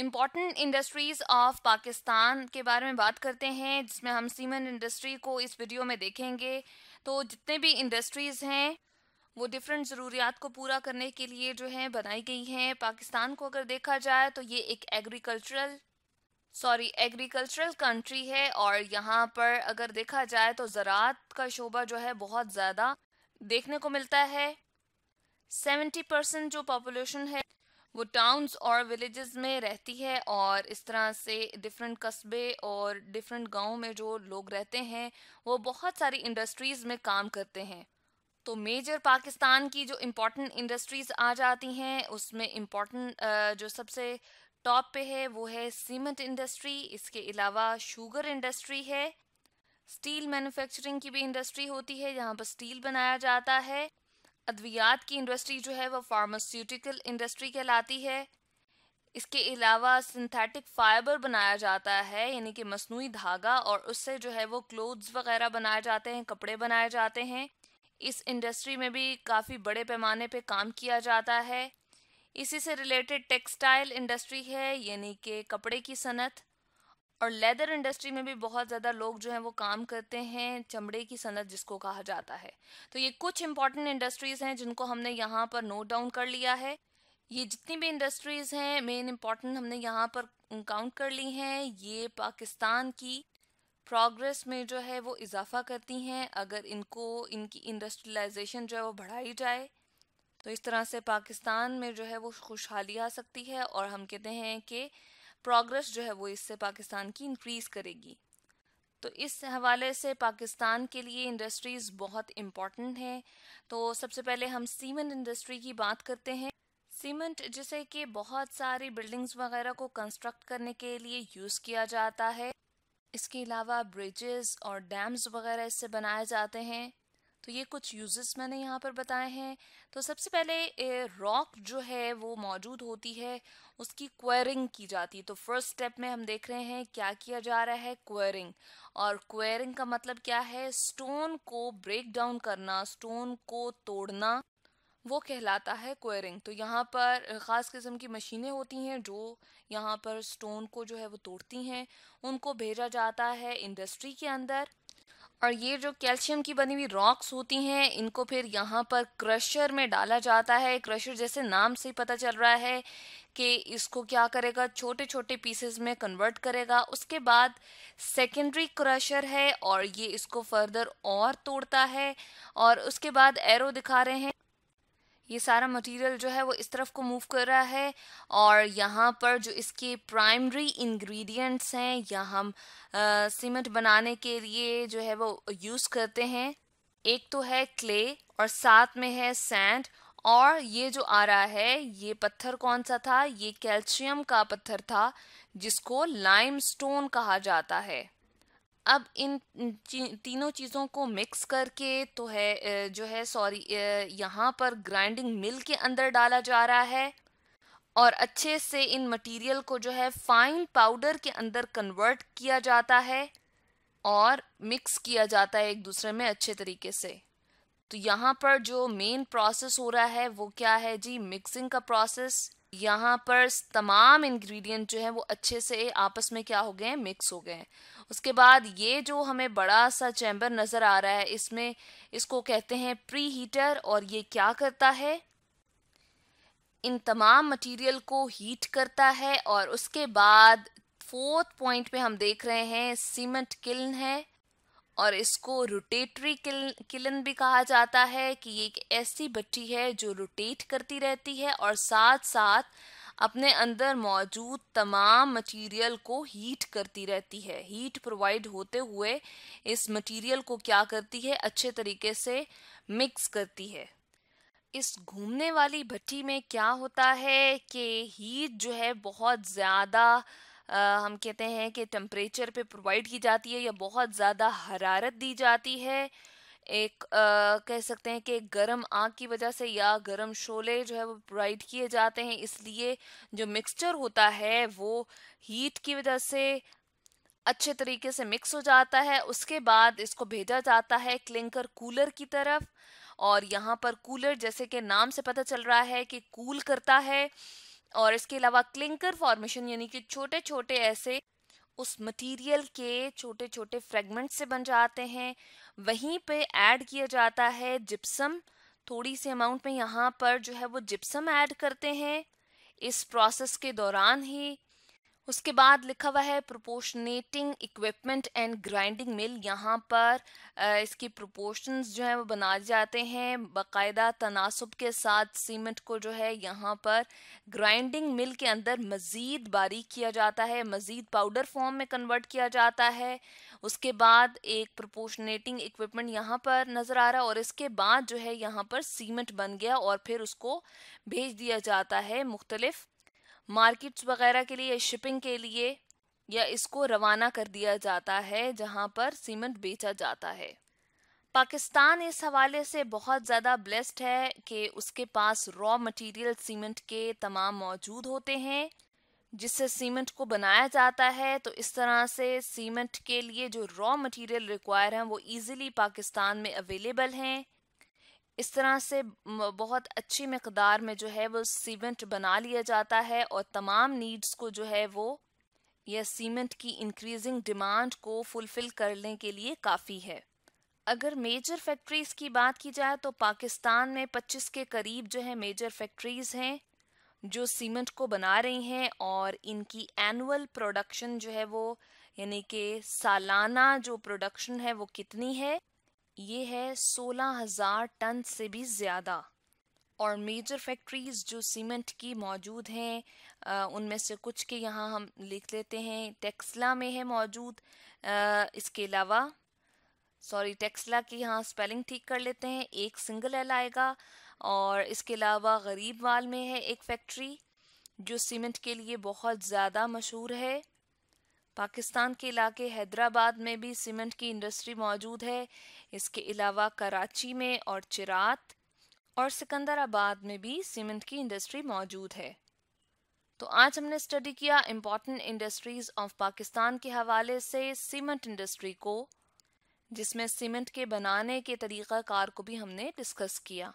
important industries of Pakistan के बारे में बात करते हैं जिसमें हम सीमेंट इंडस्ट्री को इस वीडियो में देखेंगे तो जितने भी इंडस्ट्रीज़ हैं वो डिफरेंट ज़रूरियात को पूरा करने के लिए जो है बनाई गई हैं पाकिस्तान को अगर देखा जाए तो ये एक एग्रीकल्चरल सॉरी एग्रीकल्चरल कंट्री है और यहाँ पर अगर देखा जाए तो ज़रात का शोबा जो है बहुत ज़्यादा देखने को मिलता है सेवेंटी परसेंट जो पॉपुलेशन है वो टाउन्स और विलेजेस में रहती है और इस तरह से डिफरेंट कस्बे और डिफरेंट गाँव में जो लोग रहते हैं वो बहुत सारी इंडस्ट्रीज़ में काम करते हैं तो मेजर पाकिस्तान की जो इम्पोर्टेंट इंडस्ट्रीज़ आ जाती हैं उसमें इम्पोर्टेंट जो सबसे टॉप पे है वो है सीमेंट इंडस्ट्री इसके अलावा शुगर इंडस्ट्री है स्टील मैन्युफैक्चरिंग की भी इंडस्ट्री होती है यहाँ पर स्टील बनाया जाता है अद्वियात की इंडस्ट्री जो है वो फार्मास्यूटिकल इंडस्ट्री कहलाती है इसके अलावा सिंथेटिक फाइबर बनाया जाता है यानी कि मसनू धागा और उससे जो है वो क्लोथ्स वगैरह बनाए जाते हैं कपड़े बनाए जाते हैं इस इंडस्ट्री में भी काफ़ी बड़े पैमाने पे काम किया जाता है इसी से रिलेटेड टेक्सटाइल इंडस्ट्री है यानी कि कपड़े की सनत और लेदर इंडस्ट्री में भी बहुत ज़्यादा लोग जो हैं वो काम करते हैं चमड़े की सनत जिसको कहा जाता है तो ये कुछ इंपॉर्टेंट इंडस्ट्रीज़ हैं जिनको हमने यहाँ पर नोट डाउन कर लिया है ये जितनी भी इंडस्ट्रीज़ हैं मेन इम्पॉर्टेंट हमने यहाँ पर काउंट कर ली हैं ये पाकिस्तान की प्रोग्रेस में जो है वो इजाफा करती हैं अगर इनको इनकी इंडस्ट्रियलाइजेशन जो है वो बढ़ाई जाए तो इस तरह से पाकिस्तान में जो है वो खुशहाली आ सकती है और हम कहते हैं कि प्रोग्रेस जो है वो इससे पाकिस्तान की इंक्रीज करेगी तो इस हवाले से पाकिस्तान के लिए इंडस्ट्रीज़ बहुत इम्पॉर्टेंट हैं तो सबसे पहले हम सीमेंट इंडस्ट्री की बात करते हैं सीमेंट जिसे कि बहुत सारी बिल्डिंग्स वगैरह को कंस्ट्रक्ट करने के लिए यूज़ किया जाता है इसके अलावा ब्रिजेस और डैम्स वगैरह इससे बनाए जाते हैं तो ये कुछ यूजेस मैंने यहाँ पर बताए हैं तो सबसे पहले रॉक जो है वो मौजूद होती है उसकी क्वेरिंग की जाती है तो फर्स्ट स्टेप में हम देख रहे हैं क्या किया जा रहा है क्वेरिंग और क्वेरिंग का मतलब क्या है स्टोन को ब्रेक डाउन करना स्टोन को तोड़ना वो कहलाता है क्वेरिंग तो यहाँ पर ख़ास किस्म की मशीनें होती हैं जो यहाँ पर स्टोन को जो है वो तोड़ती हैं उनको भेजा जाता है इंडस्ट्री के अंदर और ये जो कैल्शियम की बनी हुई रॉक्स होती हैं इनको फिर यहाँ पर क्रशर में डाला जाता है क्रशर जैसे नाम से ही पता चल रहा है कि इसको क्या करेगा छोटे छोटे पीसेस में कन्वर्ट करेगा उसके बाद सेकेंडरी क्रशर है और ये इसको फर्दर और तोड़ता है और उसके बाद एरो दिखा रहे हैं ये सारा मटेरियल जो है वो इस तरफ को मूव कर रहा है और यहाँ पर जो इसके प्राइमरी इंग्रेडिएंट्स हैं या हम सीमेंट बनाने के लिए जो है वो यूज़ करते हैं एक तो है क्ले और साथ में है सैंड और ये जो आ रहा है ये पत्थर कौन सा था ये कैल्शियम का पत्थर था जिसको लाइमस्टोन कहा जाता है अब इन ची, तीनों चीज़ों को मिक्स करके तो है जो है सॉरी यहाँ पर ग्राइंडिंग मिल के अंदर डाला जा रहा है और अच्छे से इन मटेरियल को जो है फाइन पाउडर के अंदर कन्वर्ट किया जाता है और मिक्स किया जाता है एक दूसरे में अच्छे तरीके से तो यहाँ पर जो मेन प्रोसेस हो रहा है वो क्या है जी मिक्सिंग का प्रोसेस यहाँ पर तमाम इंग्रेडिएंट जो है वो अच्छे से आपस में क्या हो गए हैं मिक्स हो गए हैं उसके बाद ये जो हमें बड़ा सा चैम्बर नज़र आ रहा है इसमें इसको कहते हैं प्री हीटर और ये क्या करता है इन तमाम मटेरियल को हीट करता है और उसके बाद फोर्थ पॉइंट पे हम देख रहे हैं सीमेंट किल्न है और इसको रोटेटरी किलन भी कहा जाता है कि ये एक ऐसी बच्ची है जो रोटेट करती रहती है और साथ साथ अपने अंदर मौजूद तमाम मटेरियल को हीट करती रहती है हीट प्रोवाइड होते हुए इस मटेरियल को क्या करती है अच्छे तरीके से मिक्स करती है इस घूमने वाली भट्टी में क्या होता है कि हीट जो है बहुत ज़्यादा हम कहते हैं कि टम्परेचर पे प्रोवाइड की जाती है या बहुत ज़्यादा हरारत दी जाती है एक आ, कह सकते हैं कि गर्म आग की वजह से या गर्म शोले जो है वो प्रोवाइड किए जाते हैं इसलिए जो मिक्सचर होता है वो हीट की वजह से अच्छे तरीके से मिक्स हो जाता है उसके बाद इसको भेजा जाता है क्लिंकर कूलर की तरफ और यहाँ पर कूलर जैसे कि नाम से पता चल रहा है कि कूल करता है और इसके अलावा क्लिंकर फॉर्मेशन यानी कि छोटे छोटे ऐसे उस मटेरियल के छोटे छोटे फ्रेगमेंट से बन जाते हैं वहीं पे ऐड किया जाता है जिप्सम थोड़ी सी अमाउंट में यहाँ पर जो है वो जिप्सम ऐड करते हैं इस प्रोसेस के दौरान ही उसके बाद लिखा हुआ है proportionating equipment and grinding mill यहाँ पर इसकी प्रोपोर्शंस जो है वो बनाए जाते हैं बाकायदा तनासब के साथ सीमेंट को जो है यहाँ पर ग्राइंडिंग मिल के अंदर मज़ीद बारीक किया जाता है मज़ीद पाउडर फॉर्म में कन्वर्ट किया जाता है उसके बाद एक प्रोपोर्शनेटिंग इक्विपमेंट यहाँ पर नज़र आ रहा है और इसके बाद जो है यहाँ पर सीमेंट बन गया और फिर उसको भेज दिया जाता है मुख्तलिफ़ मार्केट्स वगैरह के लिए शिपिंग के लिए या इसको रवाना कर दिया जाता है जहां पर सीमेंट बेचा जाता है पाकिस्तान इस हवाले से बहुत ज़्यादा ब्लेस्ड है कि उसके पास रॉ मटेरियल सीमेंट के तमाम मौजूद होते हैं जिससे सीमेंट को बनाया जाता है तो इस तरह से सीमेंट के लिए जो रॉ मटेरियल रिक्वायर हैं वो इजीली पाकिस्तान में अवेलेबल हैं इस तरह से बहुत अच्छी मकदार में जो है वो सीमेंट बना लिया जाता है और तमाम नीड्स को जो है वो यह सीमेंट की इंक्रीजिंग डिमांड को फुलफिल करने के लिए काफ़ी है अगर मेजर फैक्ट्रीज़ की बात की जाए तो पाकिस्तान में 25 के करीब जो है मेजर फैक्ट्रीज़ हैं जो सीमेंट को बना रही हैं और इनकी एनुअल प्रोडक्शन जो है वो यानी कि सालाना जो प्रोडक्शन है वो कितनी है ये है सोलह हज़ार टन से भी ज़्यादा और मेजर फैक्ट्रीज़ जो सीमेंट की मौजूद हैं उनमें से कुछ के यहाँ हम लिख लेते हैं टेक्सला में है मौजूद इसके अलावा सॉरी टेक्सला की यहाँ स्पेलिंग ठीक कर लेते हैं एक सिंगल एल आएगा और इसके अलावा गरीब वाल में है एक फैक्ट्री जो सीमेंट के लिए बहुत ज़्यादा मशहूर है पाकिस्तान के इलाके हैदराबाद में भी सीमेंट की इंडस्ट्री मौजूद है इसके अलावा कराची में और चिरात और सिकंदराबाद में भी सीमेंट की इंडस्ट्री मौजूद है तो आज हमने स्टडी किया इम्पॉर्टेंट इंडस्ट्रीज ऑफ पाकिस्तान के हवाले से सीमेंट इंडस्ट्री को जिसमें सीमेंट के बनाने के तरीक़ाकार को भी हमने डिस्कस किया